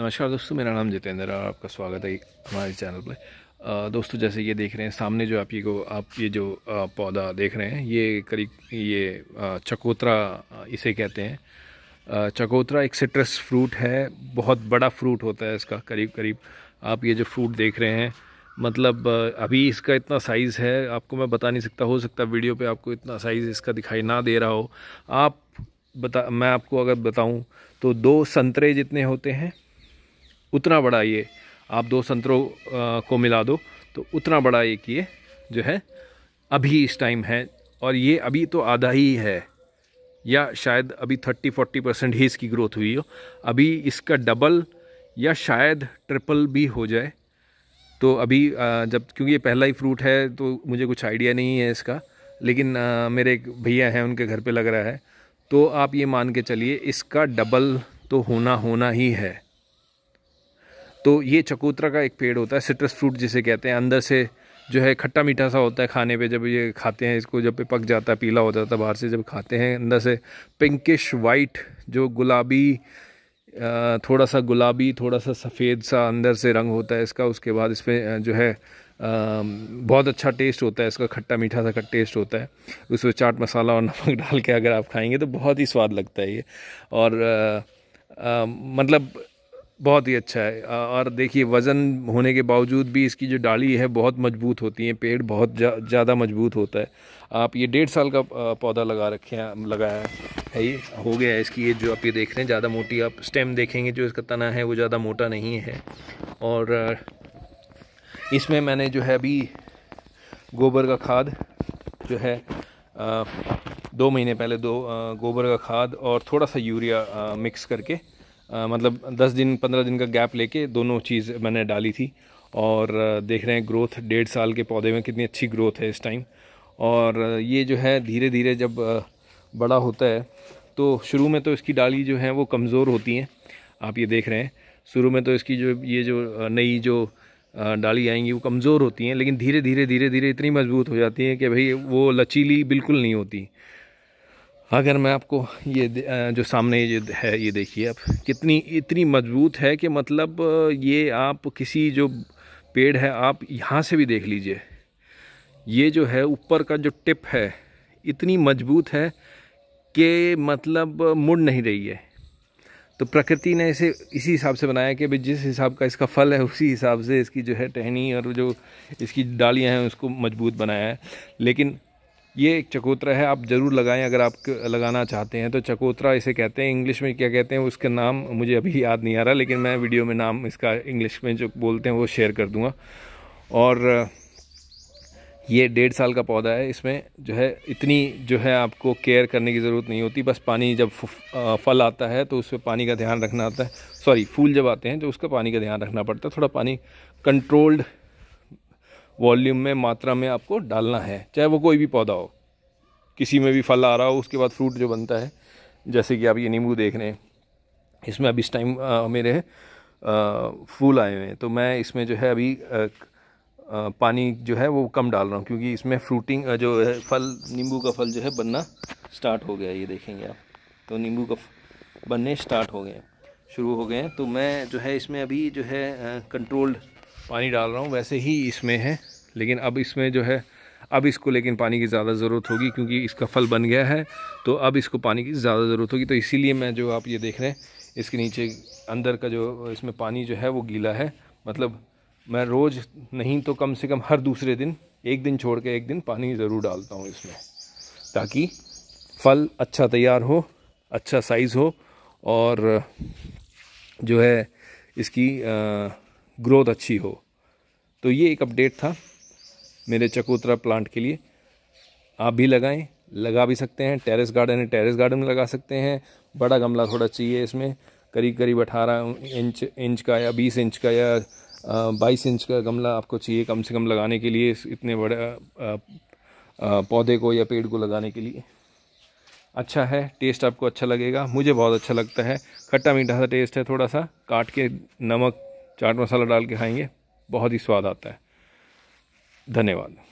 नमस्कार दोस्तों मेरा नाम जितेंद्र है आपका स्वागत है हमारे चैनल पर दोस्तों जैसे ये देख रहे हैं सामने जो आप ये को आप ये जो पौधा देख रहे हैं ये करीब ये चकोतरा इसे कहते हैं चकोतरा एक सिट्रस फ्रूट है बहुत बड़ा फ्रूट होता है इसका करीब करीब आप ये जो फ्रूट देख रहे हैं मतलब अभी इसका इतना साइज़ है आपको मैं बता नहीं सकता हो सकता वीडियो पे आपको इतना साइज़ इसका दिखाई ना दे रहा हो आप बता मैं आपको अगर बताऊं तो दो संतरे जितने होते हैं उतना बड़ा ये आप दो संतरों को मिला दो तो उतना बड़ा एक ये जो है अभी इस टाइम है और ये अभी तो आधा ही है या शायद अभी थर्टी फोर्टी परसेंट ही इसकी ग्रोथ हुई हो अभी इसका डबल या शायद ट्रिपल भी हो जाए तो अभी जब क्योंकि ये पहला ही फ्रूट है तो मुझे कुछ आइडिया नहीं है इसका लेकिन मेरे एक भैया हैं उनके घर पे लग रहा है तो आप ये मान के चलिए इसका डबल तो होना होना ही है तो ये चकोतरा का एक पेड़ होता है सिट्रस फ्रूट जिसे कहते हैं अंदर से जो है खट्टा मीठा सा होता है खाने पे जब ये खाते हैं इसको जब पे पक जाता है पीला हो जाता है बाहर से जब खाते हैं अंदर से पिंकिश वाइट जो गुलाबी थोड़ा सा गुलाबी थोड़ा सा सफ़ेद सा अंदर से रंग होता है इसका उसके बाद इसमें जो है बहुत अच्छा टेस्ट होता है इसका खट्टा मीठा सा टेस्ट होता है उसमें चाट मसाला और नमक डाल के अगर आप खाएंगे तो बहुत ही स्वाद लगता है ये और आ, आ, मतलब बहुत ही अच्छा है और देखिए वज़न होने के बावजूद भी इसकी जो डाली है बहुत मजबूत होती है पेड़ बहुत ज़्यादा जा, मजबूत होता है आप ये डेढ़ साल का पौधा लगा रखे हैं लगाया है ये हो गया है इसकी ये जो आप ये देख रहे हैं ज़्यादा मोटी आप स्टेम देखेंगे जो इसका तना है वो ज़्यादा मोटा नहीं है और इसमें मैंने जो है अभी गोबर का खाद जो है दो महीने पहले दो गोबर का खाद और थोड़ा सा यूरिया मिक्स करके आ, मतलब दस दिन पंद्रह दिन का गैप लेके दोनों चीज़ मैंने डाली थी और देख रहे हैं ग्रोथ डेढ़ साल के पौधे में कितनी अच्छी ग्रोथ है इस टाइम और ये जो है धीरे धीरे जब बड़ा होता है तो शुरू में तो इसकी डाली जो है वो कमज़ोर होती हैं आप ये देख रहे हैं शुरू में तो इसकी जो ये जो नई जो डाली आएंगी वो कमज़ोर होती हैं लेकिन धीरे धीरे धीरे धीरे इतनी मजबूत हो जाती हैं कि भाई वो लचीली बिल्कुल नहीं होती अगर मैं आपको ये जो सामने ये है ये देखिए आप कितनी इतनी मजबूत है कि मतलब ये आप किसी जो पेड़ है आप यहाँ से भी देख लीजिए ये जो है ऊपर का जो टिप है इतनी मजबूत है कि मतलब मुड़ नहीं रही है तो प्रकृति ने इसे इसी हिसाब से बनाया कि भाई जिस हिसाब का इसका फल है उसी हिसाब से इसकी जो है टहनी और जो इसकी डालियाँ हैं उसको मजबूत बनाया है लेकिन ये एक चकोत्रा है आप ज़रूर लगाएं अगर आप लगाना चाहते हैं तो चकोत्रा इसे कहते हैं इंग्लिश में क्या कहते हैं उसका नाम मुझे अभी याद नहीं आ रहा लेकिन मैं वीडियो में नाम इसका इंग्लिश में जो बोलते हैं वो शेयर कर दूँगा और ये डेढ़ साल का पौधा है इसमें जो है इतनी जो है आपको केयर करने की ज़रूरत नहीं होती बस पानी जब फल आता है तो उस पर पानी का ध्यान रखना आता है सॉरी फूल जब आते हैं तो उसका पानी का ध्यान रखना पड़ता है थोड़ा पानी कंट्रोल्ड वॉल्यूम में मात्रा में आपको डालना है चाहे वो कोई भी पौधा हो किसी में भी फल आ रहा हो उसके बाद फ्रूट जो बनता है जैसे कि आप ये नींबू देख रहे हैं इसमें अब इस टाइम मेरे फूल आए हुए हैं तो मैं इसमें जो है अभी आ, पानी जो है वो कम डाल रहा हूँ क्योंकि इसमें फ्रूटिंग जो है फल नींबू का फल जो है बनना स्टार्ट हो गया ये देखेंगे आप तो नींबू का बनने स्टार्ट हो गए शुरू हो गए हैं तो मैं जो है इसमें अभी जो है कंट्रोल्ड पानी डाल रहा हूँ वैसे ही इसमें है लेकिन अब इसमें जो है अब इसको लेकिन पानी की ज़्यादा ज़रूरत होगी क्योंकि इसका फल बन गया है तो अब इसको पानी की ज़्यादा ज़रूरत होगी तो इसीलिए मैं जो आप ये देख रहे हैं इसके नीचे अंदर का जो इसमें पानी जो है वो गीला है मतलब मैं रोज़ नहीं तो कम से कम हर दूसरे दिन एक दिन छोड़ के एक दिन पानी ज़रूर डालता हूँ इसमें ताकि फल अच्छा तैयार हो अच्छा साइज़ हो और जो है इसकी आ, ग्रोथ अच्छी हो तो ये एक अपडेट था मेरे चकोतरा प्लांट के लिए आप भी लगाएं लगा भी सकते हैं टेरेस गार्डन है टेरेस गार्डन में लगा सकते हैं बड़ा गमला थोड़ा चाहिए इसमें करीब करीब अठारह इंच इंच का या बीस इंच का या बाईस इंच का गमला आपको चाहिए कम से कम लगाने के लिए इतने बड़े पौधे को या पेड़ को लगाने के लिए अच्छा है टेस्ट आपको अच्छा लगेगा मुझे बहुत अच्छा लगता है खट्टा मीठा सा टेस्ट है थोड़ा सा काट के नमक चाट मसाला डाल के खाएंगे बहुत ही स्वाद आता है धन्यवाद